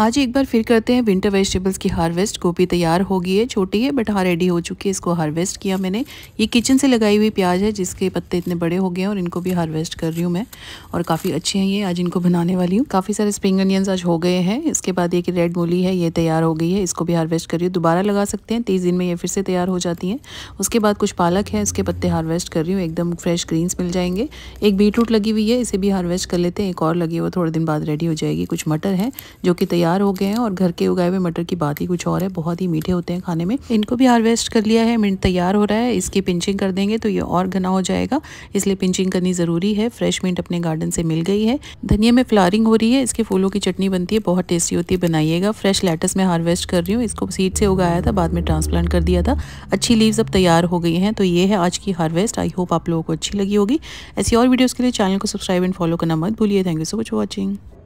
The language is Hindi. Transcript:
आज एक बार फिर करते हैं विंटर वेजिटेबल्स की हार्वेस्ट गोभी तैयार हो गई है छोटी है बट हाँ रेडी हो चुकी है इसको हार्वेस्ट किया मैंने ये किचन से लगाई हुई प्याज है जिसके पत्ते इतने बड़े हो गए हैं और इनको भी हार्वेस्ट कर रही हूँ मैं और काफ़ी अच्छे हैं ये आज इनको बनाने वाली हूँ काफ़ी सारे स्प्रिंग अनियंस आज हो गए हैं इसके बाद एक रेड मूली है ये तैयार हो गई है इसको भी हार्वेस्ट कर रही हूँ दोबारा लगा सकते हैं तीस दिन में ये फिर से तैयार हो जाती हैं उसके बाद कुछ पालक है इसके पत्ते हार्वेस्ट कर रही हूँ एकदम फ्रेश ग्रीन्स मिल जाएंगे एक बीटरूट लगी हुई है इसे भी हार्वेस्ट कर लेते हैं एक और लगी हुआ थोड़े दिन बाद रेडी हो जाएगी कुछ मटर है जो कि तैयार हो गए हैं और घर के उगाए हुए मटर की बात ही कुछ और है बहुत ही मीठे होते हैं खाने में इनको भी हार्वेस्ट कर लिया है मिंट तैयार हो रहा है इसकी पिंचिंग कर देंगे तो ये और घना हो जाएगा इसलिए पिंचिंग करनी ज़रूरी है फ्रेश मिंट अपने गार्डन से मिल गई है धनिया में फ्लारिंग हो रही है इसके फूलों की चटनी बनती है बहुत टेस्टी होती है बनाइएगा फ्रेश लेटस में हार्वेस्ट कर रही हूँ इसको सीड से उगाया था बाद में ट्रांसप्लांट कर दिया था अच्छी लीव्स अब तैयार हो गई हैं तो ये है आज की हार्वेस्ट आई होप आप लोगों को अच्छी लगी होगी ऐसी और वीडियोज़ के लिए चैनल को सब्सक्राइब एंड फॉलो करना मत भूलिए thank you so much for watching